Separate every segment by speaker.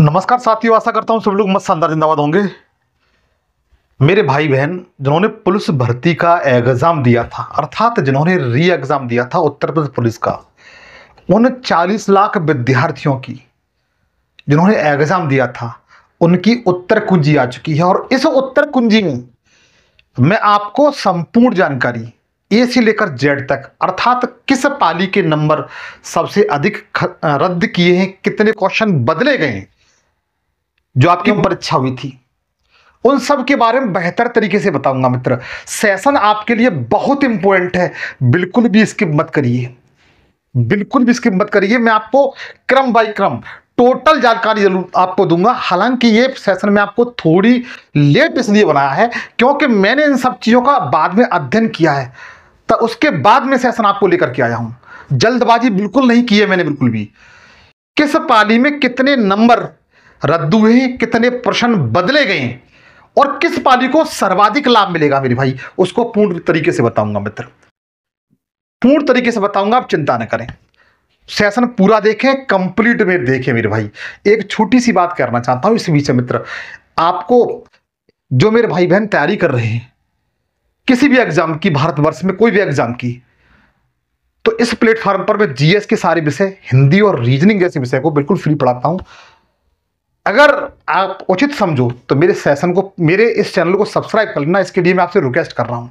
Speaker 1: नमस्कार साथियों आशा करता हूं सब लोग मस्त शानदार जिंदाबाद होंगे मेरे भाई बहन जिन्होंने पुलिस भर्ती का एग्ज़ाम दिया था अर्थात जिन्होंने री एग्ज़ाम दिया था उत्तर प्रदेश पुलिस का उन 40 लाख विद्यार्थियों की जिन्होंने एग्ज़ाम दिया था उनकी उत्तर कुंजी आ चुकी है और इस उत्तर कुंजी में मैं आपको संपूर्ण जानकारी ए से लेकर जेड तक अर्थात किस पाली के नंबर सबसे अधिक रद्द किए हैं कितने क्वेश्चन बदले गए हैं जो आपकी परीक्षा हुई थी उन सब के बारे में बेहतर तरीके से बताऊंगा मित्र सेशन आपके लिए बहुत इंपॉर्टेंट है बिल्कुल भी इसकी मत करिए बिल्कुल भी इसकी मत करिए मैं आपको क्रम बाय क्रम टोटल जानकारी जरूर आपको दूंगा हालांकि ये सेशन में आपको थोड़ी लेट इसलिए बनाया है क्योंकि मैंने इन सब चीज़ों का बाद में अध्ययन किया है तो उसके बाद में सेशन आपको लेकर के आया हूं जल्दबाजी बिल्कुल नहीं की है मैंने बिल्कुल भी किस पाली में कितने नंबर रद्द हुए हैं कितने प्रश्न बदले गए हैं और किस पाली को सर्वाधिक लाभ मिलेगा मेरे भाई उसको पूर्ण तरीके से बताऊंगा मित्र पूर्ण तरीके से बताऊंगा आप चिंता न करें सेशन पूरा देखें कंप्लीट में देखें मेरे भाई एक छोटी सी बात करना चाहता हूं इस बीच मित्र आपको जो मेरे भाई बहन तैयारी कर रहे हैं किसी भी एग्जाम की भारतवर्ष में कोई भी एग्जाम की तो इस प्लेटफॉर्म पर मैं जीएस के सारे विषय हिंदी और रीजनिंग जैसे विषय को बिल्कुल फ्री पढ़ाता हूं अगर आप उचित समझो तो मेरे सेशन को मेरे इस चैनल को सब्सक्राइब कर लेना इसके लिए मैं आपसे रिक्वेस्ट कर रहा हूं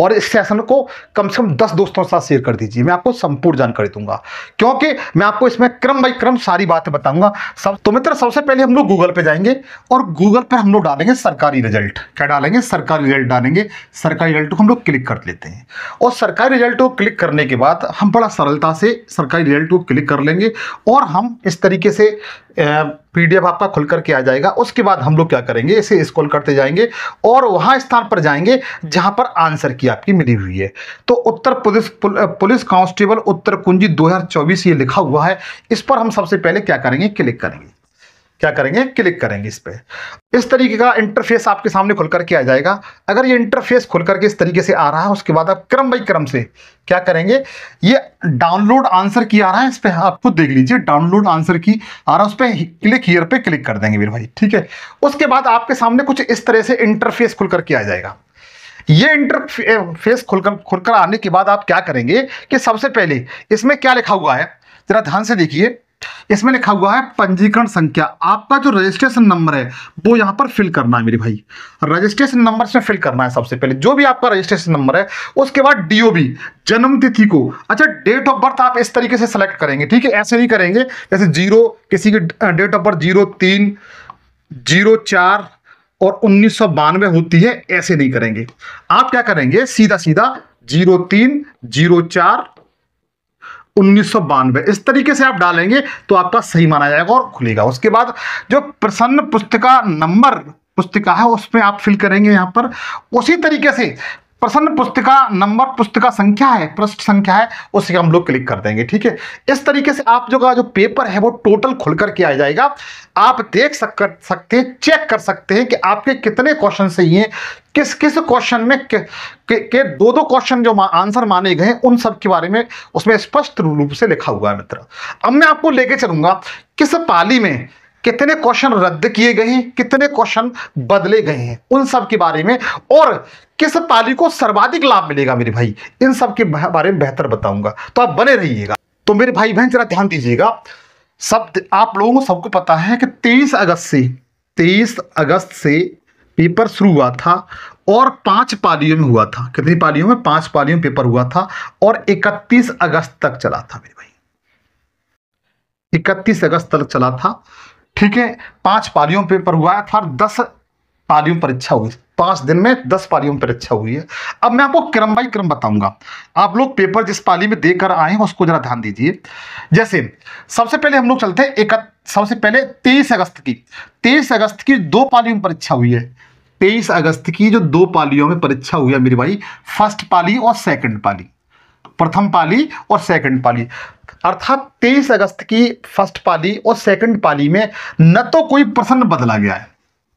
Speaker 1: और इस सेशन को कम से कम दस दोस्तों के साथ शेयर कर दीजिए मैं आपको संपूर्ण जानकारी दूंगा क्योंकि मैं आपको इसमें क्रम बाई क्रम सारी बातें बताऊंगा सब तो मित्र सबसे पहले हम लोग गूगल पे जाएंगे और गूगल पर हम लोग डालेंगे सरकारी रिजल्ट क्या डालेंगे सरकारी रिजल्ट डालेंगे सरकारी रिजल्ट को हम लोग क्लिक कर लेते हैं और सरकारी रिजल्ट को क्लिक करने के बाद हम बड़ा सरलता से सरकारी रिजल्ट को क्लिक कर लेंगे और हम इस तरीके से पीडीएफ आपका खुल करके आ जाएगा उसके बाद हम लोग क्या करेंगे इसे स्कॉल करते जाएंगे और वहाँ स्थान पर जाएंगे जहाँ पर आंसर की आपकी मिली हुई है तो उत्तर पुलिस पुलिस कांस्टेबल उत्तर कुंजी 2024 ये लिखा हुआ है इस पर हम सबसे पहले क्या करेंगे क्लिक करेंगे क्या करेंगे क्लिक करेंगे इस पर इस तरीके का इंटरफेस आपके सामने खुलकर के आ जाएगा अगर ये इंटरफेस खुल करके इस तरीके से आ रहा है उसके बाद आप क्रम बाई क्रम से क्या करेंगे ये डाउनलोड आंसर की आ रहा है इस पर आप खुद देख लीजिए डाउनलोड आंसर की आ रहा है उस पर क्लिक हीयर पे क्लिक कर देंगे वीर भाई ठीक है उसके बाद आपके सामने कुछ इस तरह से इंटरफेस खुल करके आ जाएगा ये इंटरफेस खुलकर खुलकर आने के बाद आप क्या करेंगे कि सबसे पहले इसमें क्या लिखा हुआ है ज़रा ध्यान से देखिए इसमें लिखा हुआ है पंजीकरण संख्या आपका जो रजिस्ट्रेशन नंबर है वो यहां पर फिल करना है मेरे भाई रजिस्ट्रेशन नंबर से फिल करना है सबसे पहले जो भी आपका रजिस्ट्रेशन नंबर है उसके बाद डीओबी जन्म तिथि को अच्छा डेट ऑफ बर्थ आप इस तरीके से सेलेक्ट करेंगे ठीक है ऐसे नहीं करेंगे जैसे जीरो किसी की डेट ऑफ बर्थ जीरो तीन जीरो चार और उन्नीस होती है ऐसे नहीं करेंगे आप क्या करेंगे सीधा सीधा जीरो तीन जीरो चार उन्नीस इस तरीके से आप डालेंगे तो आपका सही माना जाएगा और खुलेगा उसके बाद जो प्रसन्न पुस्तिका नंबर पुस्तिका है उसमें आप फिल करेंगे यहाँ पर उसी तरीके से प्रसन्न पुस्तिका नंबर पुस्तिका संख्या है पृष्ठ संख्या है उसे हम लोग क्लिक कर देंगे ठीक है इस तरीके से आप जो का जो पेपर है वो टोटल खुल करके आ जाएगा आप देख सक कर सकते हैं चेक कर सकते हैं कि आपके कितने क्वेश्चन सही हैं किस किस क्वेश्चन में के, के, के दो दो क्वेश्चन जो मा, आंसर माने गए उन सब के बारे में उसमें स्पष्ट रूप से लिखा हुआ है मित्र अब मैं आपको लेके चलूंगा किस पाली में कितने क्वेश्चन रद्द किए गए हैं कितने क्वेश्चन बदले गए हैं उन सब के बारे में और किस पाली को सर्वाधिक लाभ मिलेगा मेरे भाई इन सब के बारे में बेहतर बताऊंगा तो आप बने रहिएगा तो मेरे भाई बहन जरा ध्यान दीजिएगा सब आप लोगों को सबको पता है कि तेईस अगस्त से तेईस अगस्त से पेपर शुरू हुआ था और पांच पालियों में हुआ था कितनी पालियों में पांच पालियों में पेपर हुआ था और 31 अगस्त तक चला था मेरे भाई 31 अगस्त तक चला था ठीक है पांच पालियों पेपर हुआ है अर्थात दस पालियों परीक्षा हुई पांच दिन में दस पालियों में परीक्षा हुई है अब मैं आपको क्रम बाई क्रम बताऊंगा आप लोग पेपर जिस पाली में देकर आए हैं उसको जरा ध्यान दीजिए जैसे सबसे पहले हम लोग चलते हैं एक सबसे पहले तेईस अगस्त की तेईस अगस्त की दो पालियों में परीक्षा हुई है तेईस अगस्त की जो दो पालियों में परीक्षा हुई है मेरी भाई फर्स्ट पाली और सेकेंड पाली प्रथम पाली और सेकंड पाली अर्थात 23 अगस्त की फर्स्ट पाली और सेकंड पाली में न तो कोई प्रसन्न बदला गया है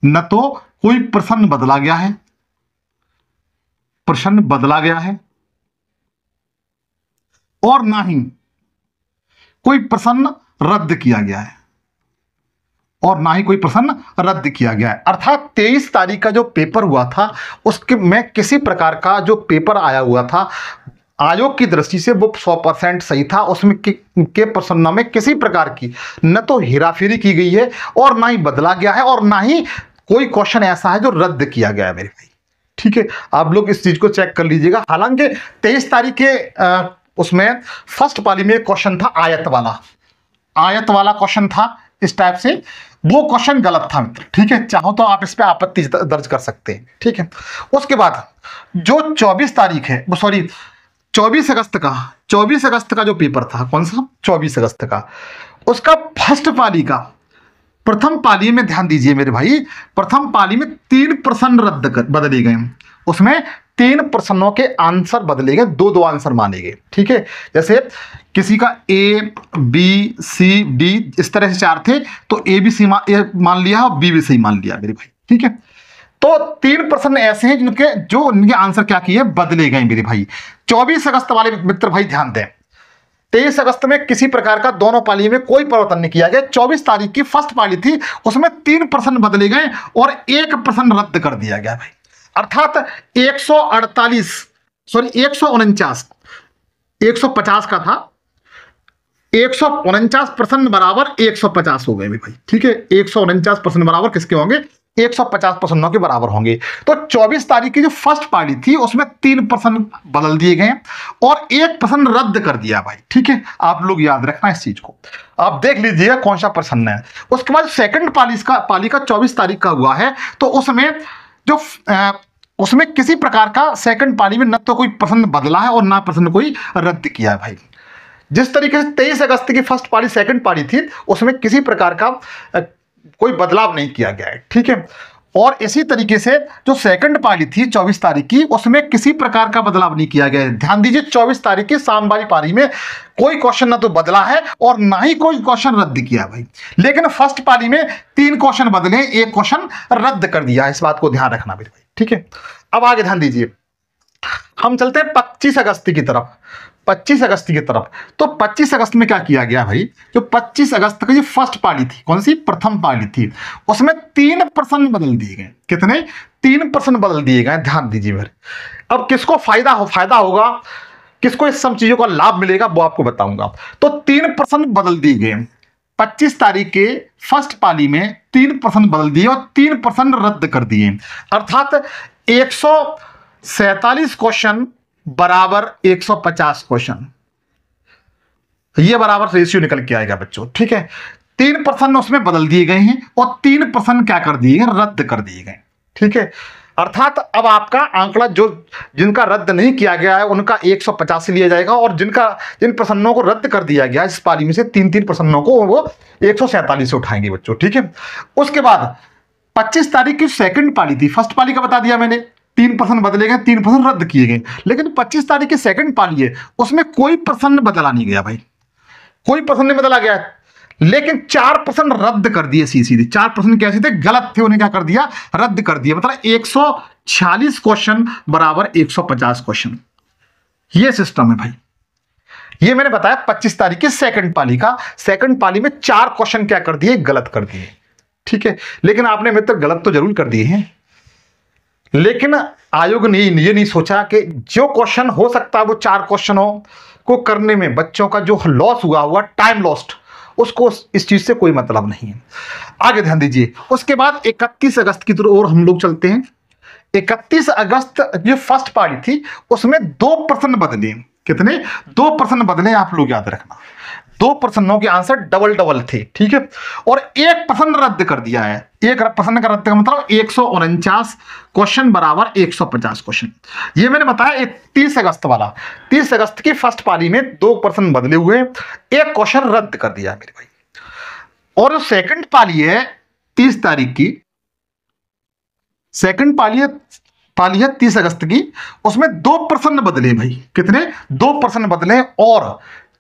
Speaker 1: न तो कोई प्रसन्न बदला गया है प्रसन्न बदला गया है और ना ही कोई प्रसन्न रद्द किया गया है और ना ही कोई प्रसन्न रद्द किया गया है अर्थात 23 तारीख का जो पेपर हुआ था उसके में किसी प्रकार का जो पेपर आया हुआ था आयोग की दृष्टि से वो सौ परसेंट सही था उसमें के, के प्रसन्ना में किसी प्रकार की न तो हेराफेरी की गई है और ना ही बदला गया है और ना ही कोई क्वेश्चन ऐसा है जो रद्द किया गया है मेरे भाई ठीक है आप लोग इस चीज़ को चेक कर लीजिएगा हालांकि तेईस तारीख के उसमें फर्स्ट पाली में क्वेश्चन था आयत वाला आयत वाला क्वेश्चन था इस टाइप से वो क्वेश्चन गलत था मित्र ठीक है चाहो तो आप इस पर आपत्ति दर्ज कर सकते हैं ठीक है उसके बाद जो 24 तारीख है वो सॉरी चौबीस अगस्त का चौबीस अगस्त का जो पेपर था कौन सा चौबीस अगस्त का उसका फर्स्ट पाली का प्रथम पाली में ध्यान दीजिए मेरे भाई प्रथम पाली में तीन प्रश्न रद्द कर बदले गए उसमें तीन प्रश्नों के आंसर बदले गए दो दो आंसर माने गए ठीक है जैसे किसी का ए बी सी डी इस तरह से चार थे तो ए बी सी मान लिया बी बी सी मान लिया मेरे भाई ठीक है तो तीन प्रश्न ऐसे हैं जिनके जो उनके आंसर क्या किए बदले गए मेरे भाई चौबीस अगस्त वाले मित्र भाई ध्यान दें तेईस अगस्त में किसी प्रकार का दोनों पाली में कोई परिवर्तन नहीं किया गया चौबीस तारीख की फर्स्ट पाली थी उसमें तीन प्रश्न बदले गए और एक प्रश्न रद्द कर दिया गया भाई अर्थात एक सॉरी एक सौ का था एक सौ प्रश्न बराबर 150 हो गए भाई ठीक है एक सौ प्रश्न बराबर किसके होंगे 150 परसेंट के बराबर होंगे तो 24 तारीख की जो फर्स्ट पार्टी थी उसमें तीन परसेंट बदल दिए गए और एक परसेंट रद्द कर दिया भाई ठीक है आप लोग याद रखना इस चीज को आप देख लीजिए कौन सा प्रश्न है उसके बाद सेकंड पाली का पाली का चौबीस तारीख का हुआ है तो उसमें जो आ, उसमें किसी प्रकार का सेकंड पाली में न तो कोई प्रसन्न बदला है और ना प्रसन्न कोई रद्द किया है भाई जिस तरीके से तेईस अगस्त की फर्स्ट पारी सेकंड पारी थी उसमें किसी प्रकार का कोई बदलाव नहीं किया गया है ठीक है और इसी तरीके से जो सेकंड पारी थी 24 तारीख की उसमें किसी प्रकार का बदलाव नहीं किया गया ध्यान दीजिए 24 तारीख की शाम वाली पारी में कोई क्वेश्चन ना तो बदला है और ना ही कोई क्वेश्चन रद्द किया भाई लेकिन फर्स्ट पारी में तीन क्वेश्चन बदले एक क्वेश्चन रद्द कर दिया इस बात को ध्यान रखना भाई ठीक है अब आगे ध्यान दीजिए हम चलते हैं पच्चीस अगस्त की तरफ 25 अगस्त की तरफ तो 25 अगस्त में क्या किया गया भाई जो 25 अगस्त की फर्स्ट पाली थी कौन सी प्रथम पाली थी उसमें तीन परसेंट बदल दिए गए कितने तीन परसेंट बदल दिए गए ध्यान दीजिए मेरे अब किसको फायदा हो फायदा होगा किसको इस सब चीजों का लाभ मिलेगा वो आपको बताऊंगा तो तीन परसेंट बदल दिए गए 25 तारीख के फर्स्ट पाली में तीन परसेंट बदल दिए और तीन परसेंट रद्द कर दिए अर्थात एक सौ क्वेश्चन बराबर 150 क्वेश्चन ये बराबर रेशियो निकल के आएगा बच्चों ठीक है तीन प्रश्न उसमें बदल दिए गए हैं और तीन प्रश्न क्या कर दिए गए रद्द कर दिए गए ठीक है अर्थात अब आपका आंकड़ा जो जिनका रद्द नहीं किया गया है उनका एक सौ पचासी लिया जाएगा और जिनका जिन प्रसन्नों को रद्द कर दिया गया इस पारी में से तीन तीन प्रसन्नों को वो एक सौ सैंतालीस से उठाएंगे बच्चों ठीक है उसके बाद पच्चीस तारीख की सेकंड पाली थी फर्स्ट पाली का बता दिया मैंने तीन प्रश्न बदले गए तीन प्रश्न रद्द किए गए लेकिन पच्चीस तारीख के सेकंड पाली है उसमें कोई प्रश्न बदला नहीं गया भाई कोई प्रश्न नहीं बदला गया लेकिन चार प्रश्न रद्द कर दिए सीधी सीधी चार प्रश्न कैसे थे गलत थे उन्हें क्या कर दिया रद्द कर दिया मतलब 146 क्वेश्चन बराबर 150 क्वेश्चन ये सिस्टम है भाई ये मैंने बताया 25 तारीख के सेकंड पाली का सेकंड पाली में चार क्वेश्चन क्या कर दिए गलत कर दिए ठीक है लेकिन आपने मित्र गलत तो जरूर कर दिए हैं लेकिन आयोग ने ये नहीं सोचा कि जो क्वेश्चन हो सकता है वो चार क्वेश्चनों को करने में बच्चों का जो लॉस हुआ हुआ टाइम लॉस्ट उसको इस चीज़ से कोई मतलब नहीं है आगे ध्यान दीजिए उसके बाद 31 अगस्त की ओर और हम लोग चलते हैं 31 अगस्त जो फर्स्ट पार्टी थी उसमें दो प्रश्न बदले कितने दो प्रश्न बदले आप लोग याद रखना दो प्रश्नों के आंसर डबल डबल थे ठीक है और एक प्रश्न रद्द कर दिया है एक प्रश्न का रद्द का मतलब एक क्वेश्चन बराबर 150 क्वेश्चन ये मैंने बताया तीस अगस्त वाला तीस अगस्त की फर्स्ट पारी में दो प्रश्न बदले हुए एक क्वेश्चन रद्द कर दिया है मेरे भाई और सेकंड पाली है तीस तारीख की सेकंड पाली है पाली है तीस अगस्त की उसमें दो प्रश्न बदले भाई कितने दो प्रश्न बदले और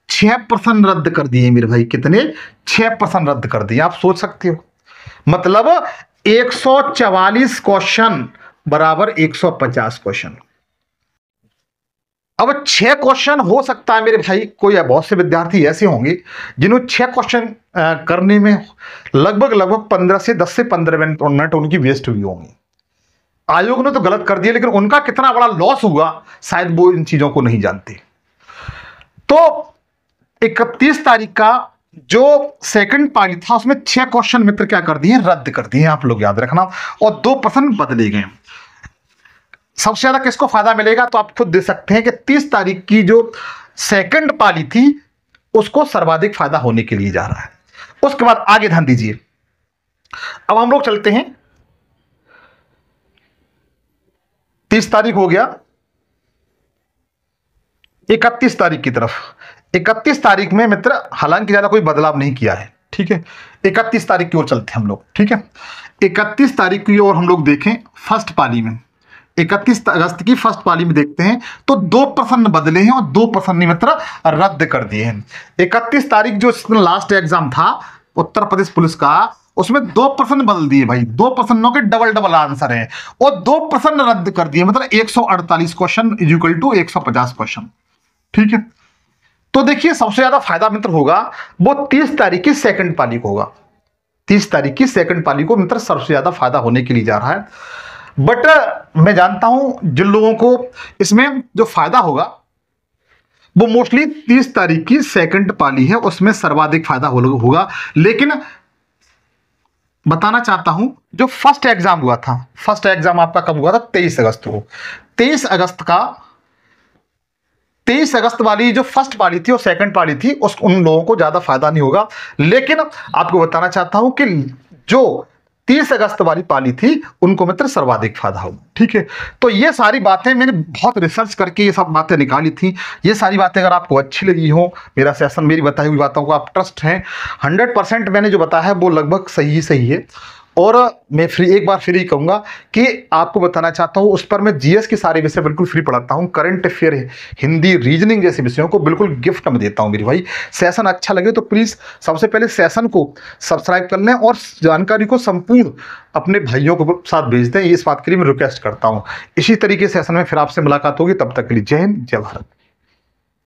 Speaker 1: छह परसेंट रद्द कर दिए मेरे भाई कितने छह परसेंट रद्द कर दिए आप सोच सकते हो मतलब चवालीस क्वेश्चन बराबर पचास क्वेश्चन अब छह क्वेश्चन हो सकता है मेरे भाई कोई बहुत से विद्यार्थी ऐसे होंगे जिन्होंने छह क्वेश्चन करने में लगभग लगभग पंद्रह से दस से पंद्रह मिनट उनकी वेस्ट हुई होंगी आयोग ने तो गलत कर दिया लेकिन उनका कितना बड़ा लॉस हुआ शायद वो इन चीज़ों को नहीं जानते तो इकतीस तारीख का जो सेकंड पारी था उसमें छह क्वेश्चन मित्र क्या कर दिए रद्द कर दिए आप लोग याद रखना और दो प्रश्न बदले गए सबसे ज्यादा किसको फायदा मिलेगा तो आप खुद दे सकते हैं कि तीस तारीख की जो सेकंड पाली थी उसको सर्वाधिक फायदा होने के लिए जा रहा है उसके बाद आगे ध्यान दीजिए अब हम लोग चलते हैं तीस तारीख हो गया इकतीस तारीख की तरफ इकतीस तारीख में मित्र हालांकि ज़्यादा कोई बदलाव नहीं किया है ठीक है इकतीस तारीख की ओर चलते हम लोग ठीक है इकतीस तारीख की ओर हम लोग देखें फर्स्ट पाली में इकतीस अगस्त की फर्स्ट पाली में देखते हैं तो दो प्रसन्न बदले हैं और दो प्रसन्न मित्र रद्द कर दिए हैं इकतीस तारीख जो लास्ट एग्जाम था उत्तर प्रदेश पुलिस का उसमें दो प्रश्न बदल दिए भाई दो प्रश्नों के डबल डबल आंसर है और दो प्रश्न रद्द कर दिए मतलब 148 question is equal to 150 question ठीक है तो देखिए सबसे ज़्यादा फायदा मित्र होगा वो तीस तारीख की सेकंड पाली को होगा तीस तारीख की सेकंड पाली को मित्र सबसे ज़्यादा फायदा होने के लिए जा रहा है बट मैं जानता हूं जिन लोगों को इसमें जो फायदा होगा वो मोस्टली तीस तारीख की सेकंड पाली है उसमें सर्वाधिक फायदा होगा लेकिन बताना चाहता हूं जो फर्स्ट एग्जाम हुआ था फर्स्ट एग्जाम आपका कब हुआ था तेईस अगस्त को तेईस अगस्त का तेईस अगस्त वाली जो फर्स्ट पाली थी और सेकंड पाली थी उस उन लोगों को ज़्यादा फायदा नहीं होगा लेकिन आपको बताना चाहता हूँ कि जो तीस अगस्त वाली पाली थी उनको मित्र सर्वाधिक फायदा होगा ठीक है तो ये सारी बातें मैंने बहुत रिसर्च करके ये सब बातें निकाली थी ये सारी बातें अगर आपको अच्छी लगी हो मेरा सेशन मेरी बताई हुई बातों को आप ट्रस्ट हैं हंड्रेड परसेंट मैंने जो बताया है वो लगभग सही ही सही है और मैं फ्री एक बार फ्री कहूँगा कि आपको बताना चाहता हूँ उस पर मैं जीएस के सारे विषय बिल्कुल फ्री पढ़ाता हूँ करंट अफेयर हिंदी रीजनिंग जैसे विषयों को बिल्कुल गिफ्ट में देता हूँ मेरे भाई सेशन अच्छा लगे तो प्लीज़ सबसे पहले सेशन को सब्सक्राइब कर लें और जानकारी को संपूर्ण अपने भाइयों को साथ भेज दें इस बात के लिए मैं रिक्वेस्ट करता हूँ इसी तरीके सेशन में फिर आपसे मुलाकात होगी तब तक के लिए जय हिंद जय भारत